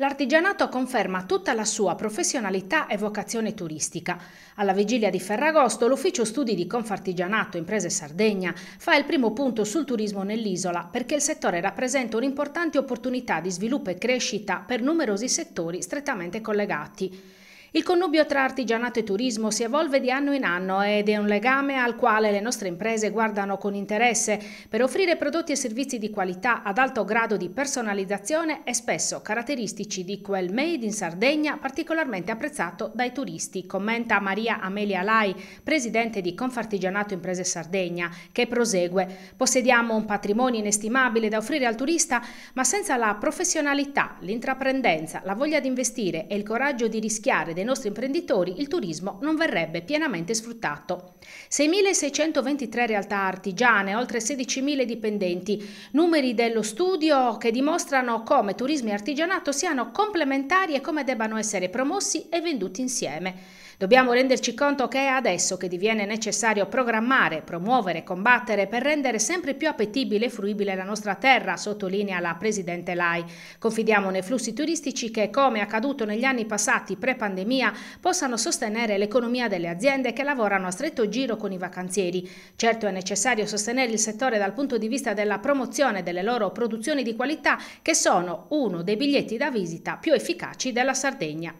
L'artigianato conferma tutta la sua professionalità e vocazione turistica. Alla vigilia di Ferragosto, l'Ufficio Studi di Confartigianato Imprese Sardegna fa il primo punto sul turismo nell'isola perché il settore rappresenta un'importante opportunità di sviluppo e crescita per numerosi settori strettamente collegati. Il connubio tra artigianato e turismo si evolve di anno in anno ed è un legame al quale le nostre imprese guardano con interesse per offrire prodotti e servizi di qualità ad alto grado di personalizzazione e spesso caratteristici di quel made in Sardegna particolarmente apprezzato dai turisti, commenta Maria Amelia Lai, presidente di Confartigianato Imprese Sardegna, che prosegue. Possediamo un patrimonio inestimabile da offrire al turista, ma senza la professionalità, l'intraprendenza, la voglia di investire e il coraggio di rischiare dei nostri imprenditori il turismo non verrebbe pienamente sfruttato. 6.623 realtà artigiane, oltre 16.000 dipendenti, numeri dello studio che dimostrano come turismo e artigianato siano complementari e come debbano essere promossi e venduti insieme. Dobbiamo renderci conto che è adesso che diviene necessario programmare, promuovere, combattere per rendere sempre più appetibile e fruibile la nostra terra, sottolinea la Presidente Lai. Confidiamo nei flussi turistici che, come accaduto negli anni passati pre-pandemia, possano sostenere l'economia delle aziende che lavorano a stretto giro con i vacanzieri. Certo è necessario sostenere il settore dal punto di vista della promozione delle loro produzioni di qualità che sono uno dei biglietti da visita più efficaci della Sardegna.